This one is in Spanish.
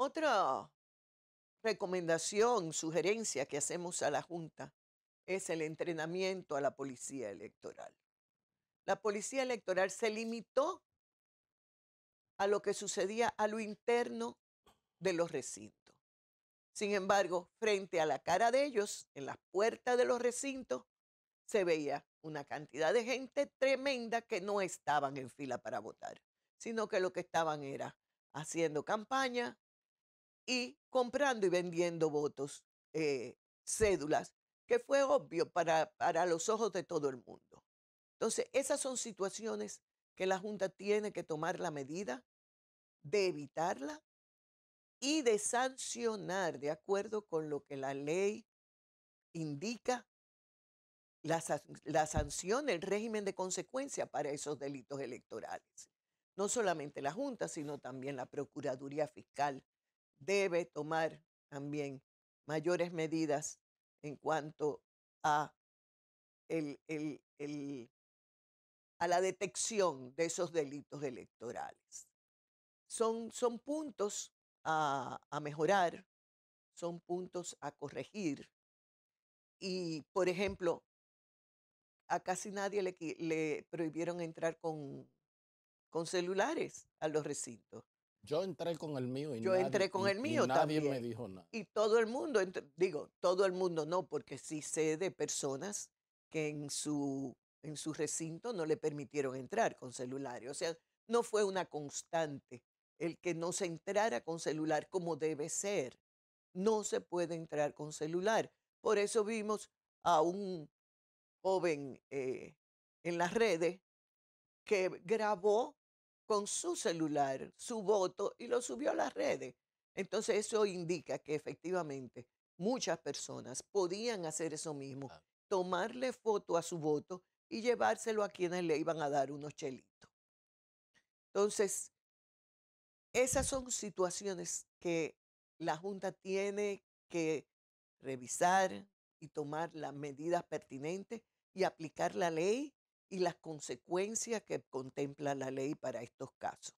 Otra recomendación, sugerencia que hacemos a la Junta es el entrenamiento a la policía electoral. La policía electoral se limitó a lo que sucedía a lo interno de los recintos. Sin embargo, frente a la cara de ellos, en las puertas de los recintos, se veía una cantidad de gente tremenda que no estaban en fila para votar, sino que lo que estaban era haciendo campaña, y comprando y vendiendo votos, eh, cédulas, que fue obvio para, los ojos de todo el mundo. Entonces, esas son situaciones que la Junta tiene que tomar la medida de evitarla y de sancionar de acuerdo con lo que la ley indica la, la, sanción, el régimen de consecuencia para esos delitos electorales. No solamente la Junta, sino también la Procuraduría Fiscal debe tomar también mayores medidas en cuanto a, a la detección de esos delitos electorales. Son, son puntos a, mejorar, son puntos a corregir. Y, por ejemplo, a casi nadie le, le prohibieron entrar con, con celulares a los recintos. Yo entré con el mío y nadie, me dijo nada. Y todo el mundo, digo, todo el mundo no, porque sí sé de personas que en su, en su recinto no le permitieron entrar con celular. O sea, no fue una constante el que no se entrara con celular como debe ser. No se puede entrar con celular. Por eso vimos a un joven eh, en las redes que grabó con su celular, su voto y lo subió a las redes. Entonces eso indica que efectivamente muchas personas podían hacer eso mismo, tomarle foto a su voto y llevárselo a quienes le iban a dar unos chelitos. Entonces, esas son situaciones que la Junta tiene que revisar y tomar las medidas pertinentes y aplicar la ley y las consecuencias que contempla la ley para estos casos.